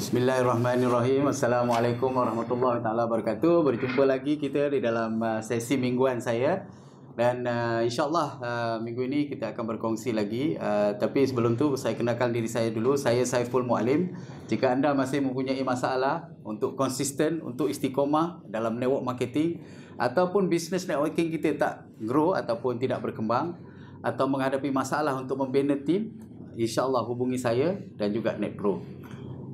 Bismillahirrahmanirrahim. Assalamualaikum warahmatullahi taala wabarakatuh. Berjumpa lagi kita di dalam uh, sesi mingguan saya dan uh, insyaallah uh, minggu ini kita akan berkongsi lagi uh, tapi sebelum tu saya kenalkan diri saya dulu. Saya Saiful Muallim. Jika anda masih mempunyai masalah untuk konsisten untuk istiqomah dalam network marketing ataupun business networking kita tak grow ataupun tidak berkembang atau menghadapi masalah untuk membina team insyaallah hubungi saya dan juga netpro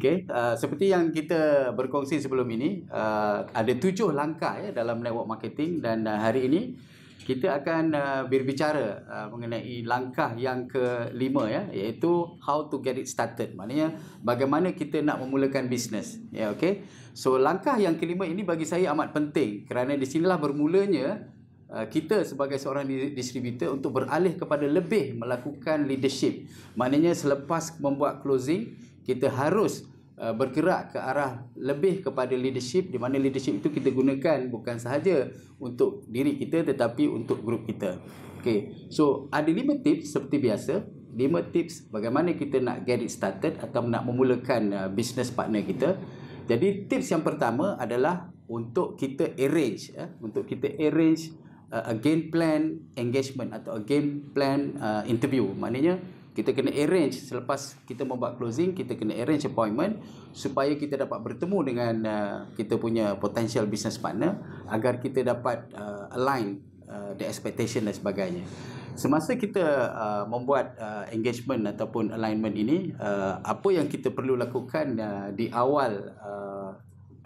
okey uh, seperti yang kita berkongsi sebelum ini uh, ada tujuh langkah ya dalam network marketing dan uh, hari ini kita akan uh, berbicara uh, mengenai langkah yang kelima ya iaitu how to get it started maknanya bagaimana kita nak memulakan bisnes ya yeah, okey so langkah yang kelima ini bagi saya amat penting kerana di sinilah bermulanya uh, kita sebagai seorang distributor untuk beralih kepada lebih melakukan leadership maknanya selepas membuat closing kita harus Uh, bergerak ke arah lebih kepada leadership di mana leadership itu kita gunakan bukan sahaja untuk diri kita tetapi untuk grup kita. Okay, so ada lima tips seperti biasa. Lima tips bagaimana kita nak get it started atau nak memulakan uh, business partner kita. Jadi tips yang pertama adalah untuk kita arrange, eh, untuk kita arrange uh, a game plan engagement atau a game plan uh, interview. Maknanya kita kena arrange selepas kita membuat closing kita kena arrange appointment supaya kita dapat bertemu dengan uh, kita punya potential business partner agar kita dapat uh, align uh, the expectation dan sebagainya semasa kita uh, membuat uh, engagement ataupun alignment ini uh, apa yang kita perlu lakukan uh, di awal uh,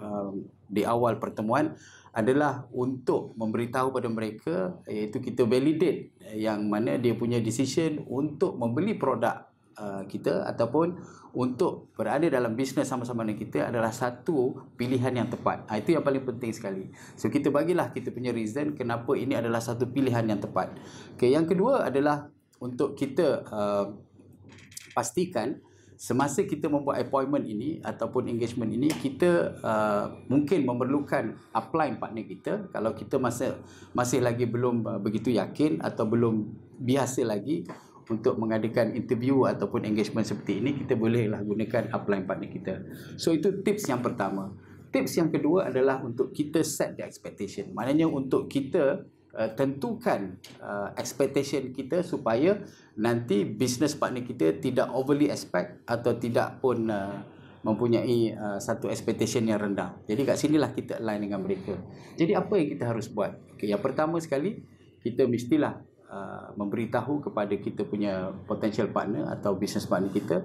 um, di awal pertemuan uh, adalah untuk memberitahu kepada mereka iaitu kita validate yang mana dia punya decision untuk membeli produk uh, kita ataupun untuk berada dalam bisnes sama-sama dengan kita adalah satu pilihan yang tepat. Ha, itu yang paling penting sekali. So kita bagilah kita punya reason kenapa ini adalah satu pilihan yang tepat. Okay, yang kedua adalah untuk kita uh, pastikan semasa kita membuat appointment ini ataupun engagement ini kita uh, mungkin memerlukan apply partner kita kalau kita masih masih lagi belum uh, begitu yakin atau belum biasa lagi untuk mengadakan interview ataupun engagement seperti ini kita bolehlah gunakan apply partner kita so itu tips yang pertama tips yang kedua adalah untuk kita set the expectation maknanya untuk kita Eh, tentukan uh, expectation kita supaya nanti business partner kita tidak overly expect atau tidak pun uh, mempunyai uh, satu expectation yang rendah. Jadi kat sinilah kita align dengan mereka. Jadi apa yang kita harus buat? Okay, yang pertama sekali kita mestilah uh, memberitahu kepada kita punya potential partner atau business partner kita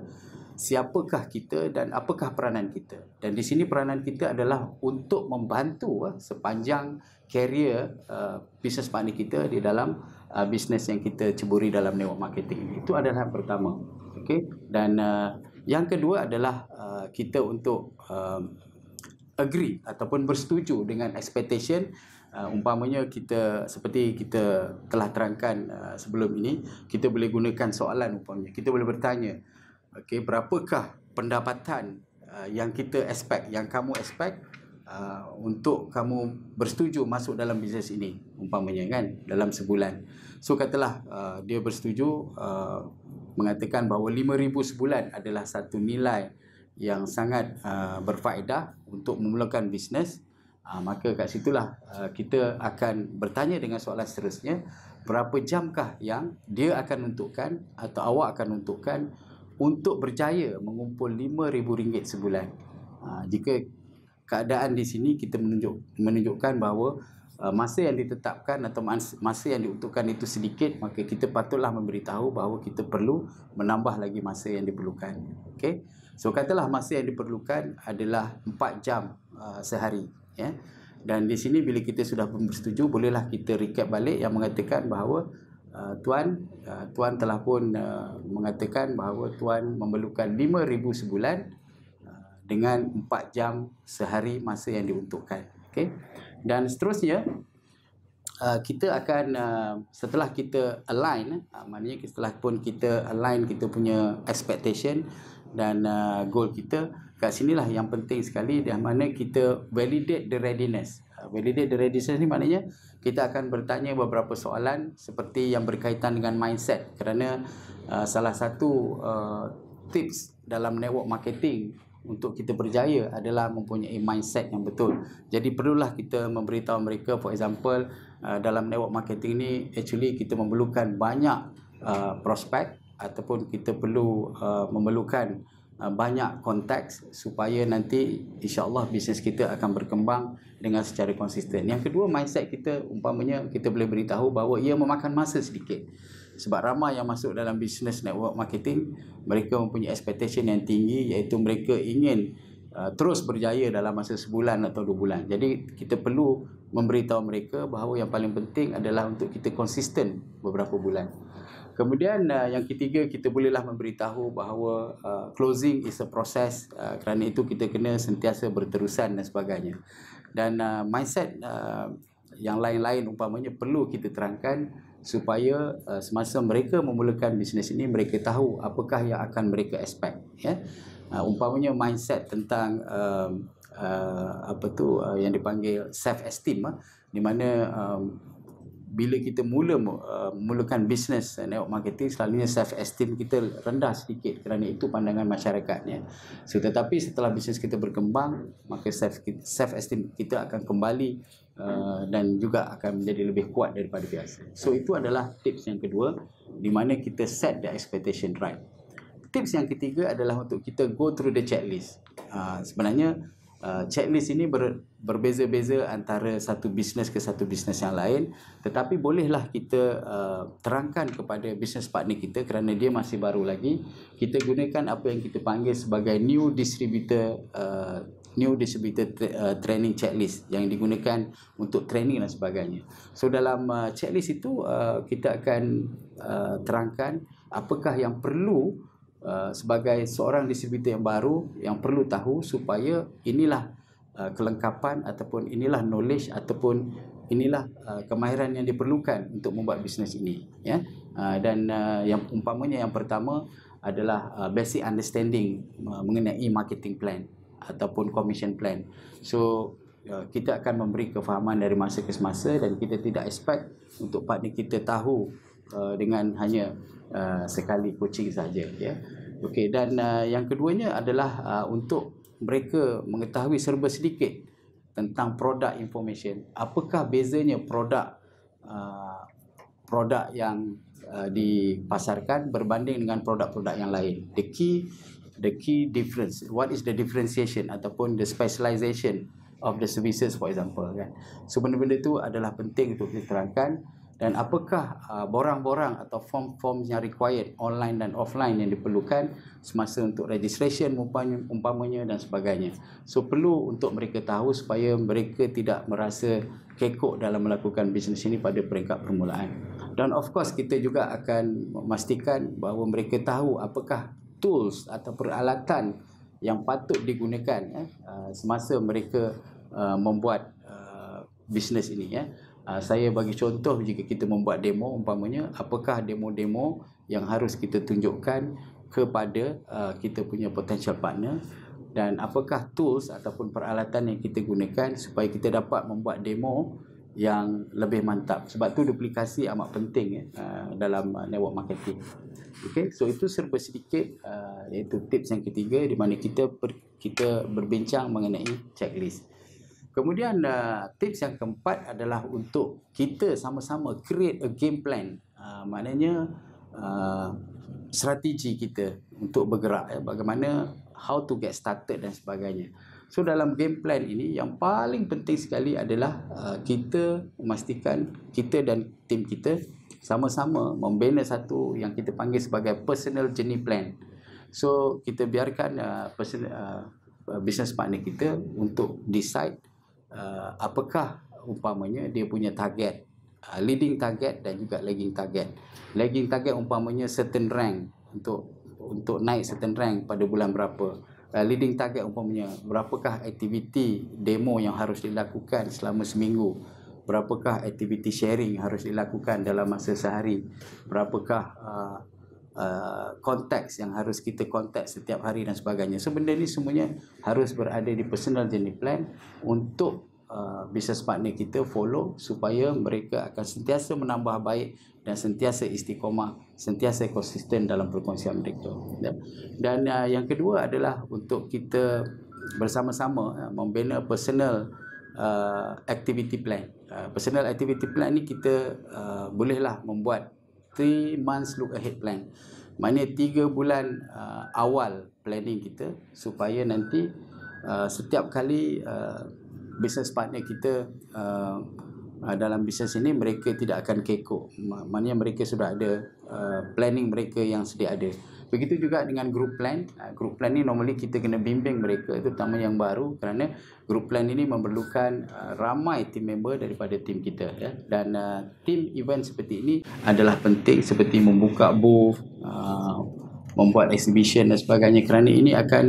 siapakah kita dan apakah peranan kita. Dan di sini peranan kita adalah untuk membantu uh, sepanjang karier uh, eh, bisnes partner kita di dalam uh, eh, bisnes yang kita ceburi dalam network marketing. Itu adalah yang pertama. Okay? Dan uh, yang kedua adalah uh, kita untuk uh, agree ataupun bersetuju dengan expectation Uh, umpamanya kita seperti kita telah terangkan uh, sebelum ini kita boleh gunakan soalan umpamanya kita boleh bertanya okay, berapakah pendapatan uh, yang kita expect, yang kamu expect uh, untuk kamu bersetuju masuk dalam bisnes ini, umpamanya kan, dalam sebulan. So, katalah uh, dia bersetuju uh, mengatakan bahawa RM5,000 sebulan adalah satu nilai yang sangat uh, berfaedah untuk memulakan bisnes, uh, maka kat situlah uh, kita akan bertanya dengan soalan seterusnya, berapa jamkah yang dia akan untukkan atau awak akan untukkan untuk berjaya mengumpul RM5,000 sebulan. Ha, jika keadaan di sini kita menunjuk, menunjukkan bahawa e, masa yang ditetapkan atau masa yang diuntukkan itu sedikit, maka kita patutlah memberitahu bahawa kita perlu menambah lagi masa yang diperlukan. Okay? So katalah masa yang diperlukan adalah 4 jam uh, sehari. Yeah? Dan di sini bila kita sudah bersetuju, bolehlah kita recap balik yang mengatakan bahawa Ah, tuan uh, tuan telah pun uh, mengatakan bahawa tuan memerlukan 5000 sebulan uh, dengan 4 jam sehari masa yang diuntukkan okey dan seterusnya uh, kita akan uh, setelah kita align uh, maknanya setelah pun kita align kita punya expectation dan uh, goal kita kat sinilah yang penting sekali di mana kita validate the readiness Ha, validate the readiness ni maknanya kita akan bertanya beberapa soalan seperti yang berkaitan dengan mindset kerana uh, salah satu uh, tips dalam network marketing untuk kita berjaya adalah mempunyai mindset yang betul. Jadi perlulah kita memberitahu mereka for example uh, dalam network marketing ni actually kita memerlukan banyak uh, prospek ataupun kita perlu uh, memerlukan uh, Uh, banyak konteks supaya nanti insyaAllah bisnes kita akan berkembang dengan secara konsisten. Yang kedua, mindset kita umpamanya kita boleh beritahu bahawa ia memakan masa sedikit. Sebab ramai yang masuk dalam bisnes network marketing, mereka mempunyai expectation yang tinggi iaitu mereka ingin uh, terus berjaya dalam masa sebulan atau dua bulan. Jadi kita perlu memberitahu mereka bahawa yang paling penting adalah untuk kita konsisten beberapa bulan kemudian uh, yang ketiga kita bolehlah memberitahu bahawa uh, closing is a process uh, kerana itu kita kena sentiasa berterusan dan sebagainya dan uh, mindset uh, yang lain-lain umpamanya perlu kita terangkan supaya uh, semasa mereka memulakan bisnes ini mereka tahu apakah yang akan mereka expect ya uh, umpamanya mindset tentang uh, uh, apa tu uh, yang dipanggil self esteem uh, di mana um, bila kita mula memulakan uh, bisnes network marketing selalunya self esteem kita rendah sedikit kerana itu pandangan masyarakatnya so, tetapi setelah bisnes kita berkembang maka self self esteem kita akan kembali uh, dan juga akan menjadi lebih kuat daripada biasa so itu adalah tips yang kedua di mana kita set the expectation right tips yang ketiga adalah untuk kita go through the checklist uh, sebenarnya uh, checklist ini ber, berbeza-beza antara satu bisnes ke satu bisnes yang lain tetapi bolehlah kita uh, terangkan kepada bisnes partner kita kerana dia masih baru lagi kita gunakan apa yang kita panggil sebagai new distributor uh, new distributor uh, training checklist yang digunakan untuk training dan sebagainya. So dalam uh, checklist itu uh, kita akan uh, terangkan apakah yang perlu Uh, sebagai seorang distributor yang baru yang perlu tahu supaya inilah uh, kelengkapan ataupun inilah knowledge ataupun inilah uh, kemahiran yang diperlukan untuk membuat bisnes ini ya uh, dan uh, yang umpamanya yang pertama adalah uh, basic understanding uh, mengenai marketing plan ataupun commission plan so uh, kita akan memberi kefahaman dari masa ke semasa dan kita tidak expect untuk partner kita tahu Uh, dengan hanya uh, sekali coaching saja ya okey dan uh, yang keduanya adalah uh, untuk mereka mengetahui serba sedikit tentang produk information apakah bezanya produk uh, produk yang uh, dipasarkan berbanding dengan produk-produk yang lain the key the key difference what is the differentiation ataupun the specialization of the services for example kan so benda-benda tu adalah penting untuk diterangkan terangkan dan hmm. apakah uh, borang-borang atau form-form yang required online dan offline yang diperlukan semasa untuk registration umpamanya, umpamanya dan sebagainya. So perlu untuk mereka tahu supaya mereka tidak merasa kekok dalam melakukan bisnes ini pada peringkat permulaan. Dan of course kita juga akan memastikan bahawa mereka tahu apakah tools atau peralatan yang patut digunakan ya, semasa mereka uh, membuat uh, bisnes ini ya. Uh, saya bagi contoh jika kita membuat demo umpamanya apakah demo-demo yang harus kita tunjukkan kepada uh, kita punya potential partner dan apakah tools ataupun peralatan yang kita gunakan supaya kita dapat membuat demo yang lebih mantap sebab tu duplikasi amat penting eh, uh, dalam uh, network marketing okay? so itu serba sedikit uh, iaitu tips yang ketiga di mana kita per, kita berbincang mengenai checklist Kemudian uh, tips yang keempat adalah untuk kita sama-sama create a game plan. Uh, maknanya uh, strategi kita untuk bergerak ya. bagaimana how to get started dan sebagainya. So dalam game plan ini yang paling penting sekali adalah uh, kita memastikan kita dan tim kita sama-sama membina satu yang kita panggil sebagai personal journey plan. So kita biarkan uh, personal uh, business partner kita untuk decide uh, apakah umpamanya dia punya target uh, leading target dan juga lagging target lagging target umpamanya certain rank untuk untuk naik certain rank pada bulan berapa uh, leading target umpamanya berapakah aktiviti demo yang harus dilakukan selama seminggu berapakah aktiviti sharing harus dilakukan dalam masa sehari berapakah uh, konteks uh, yang harus kita konteks setiap hari dan sebagainya. So benda ni semuanya harus berada di personal journey plan untuk uh, business partner kita follow supaya mereka akan sentiasa menambah baik dan sentiasa istiqomah, sentiasa konsisten dalam perkongsian mereka. Ya. Dan uh, yang kedua adalah untuk kita bersama-sama uh, membina personal uh, activity plan. Uh, personal activity plan ni kita uh, bolehlah membuat three months look ahead plan. Maknanya tiga bulan uh, awal planning kita supaya nanti uh, setiap kali uh, business partner kita uh, uh dalam bisnes ini mereka tidak akan kekok. Maknanya mereka sudah ada uh, planning mereka yang sedia ada. Begitu juga dengan group plan. Ha, group plan ni normally kita kena bimbing mereka itu terutama yang baru kerana group plan ini memerlukan ha, ramai team member daripada team kita ya. Dan ha, team event seperti ini adalah penting seperti membuka booth, membuat exhibition dan sebagainya kerana ini akan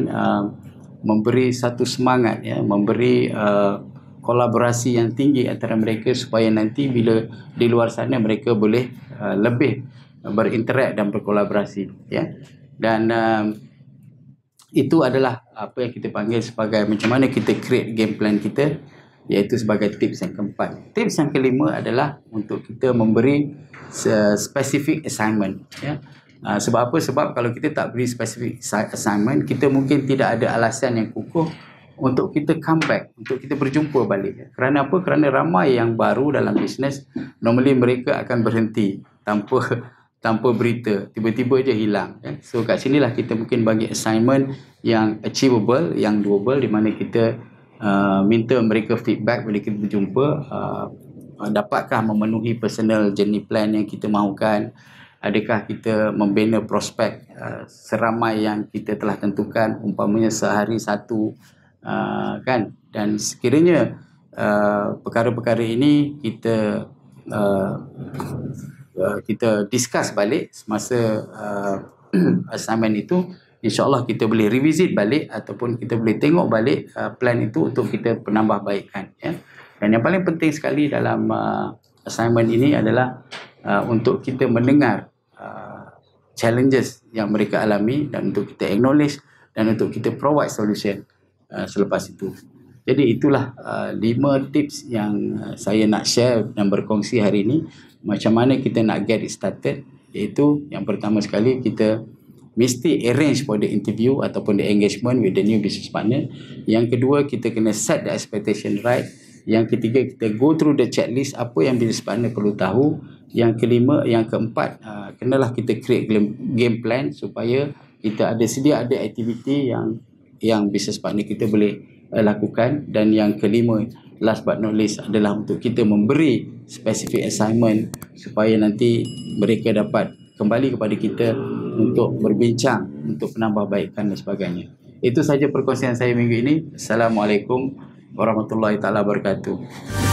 memberi satu semangat ya, memberi kolaborasi yang tinggi antara mereka supaya nanti bila di luar sana mereka boleh lebih berinterak dan berkolaborasi ya dan um, itu adalah apa yang kita panggil sebagai macam mana kita create game plan kita iaitu sebagai tips yang keempat tips yang kelima adalah untuk kita memberi specific assignment ya uh, sebab apa sebab kalau kita tak beri specific assignment kita mungkin tidak ada alasan yang kukuh untuk kita come back, untuk kita berjumpa balik. Kerana apa? Kerana ramai yang baru dalam bisnes, normally mereka akan berhenti tanpa tanpa berita tiba-tiba je hilang kan so kat lah kita mungkin bagi assignment yang achievable yang doable di mana kita uh, minta mereka feedback bila kita berjumpa uh, uh, dapatkah memenuhi personal journey plan yang kita mahukan adakah kita membina prospek uh, seramai yang kita telah tentukan umpamanya sehari satu uh, kan dan sekiranya uh, perkara-perkara ini kita uh, Uh, kita discuss balik semasa uh, assignment itu insyaallah kita boleh revisit balik ataupun kita boleh tengok balik uh, plan itu untuk kita penambahbaikan ya dan yang paling penting sekali dalam uh, assignment ini adalah uh, untuk kita mendengar uh, challenges yang mereka alami dan untuk kita acknowledge dan untuk kita provide solution uh, selepas itu jadi itulah uh, lima tips yang uh, saya nak share dan berkongsi hari ini. Macam mana kita nak get it started. Iaitu yang pertama sekali kita mesti arrange for the interview ataupun the engagement with the new business partner. Yang kedua kita kena set the expectation right. Yang ketiga kita go through the checklist apa yang business partner perlu tahu. Yang kelima, yang keempat, uh, kenalah kita create game plan supaya kita ada sedia ada aktiviti yang yang business partner kita boleh uh, lakukan dan yang kelima last but not least adalah untuk kita memberi specific assignment supaya nanti mereka dapat kembali kepada kita untuk berbincang untuk penambahbaikan dan sebagainya. Itu saja perkongsian saya minggu ini. Assalamualaikum warahmatullahi taala wabarakatuh.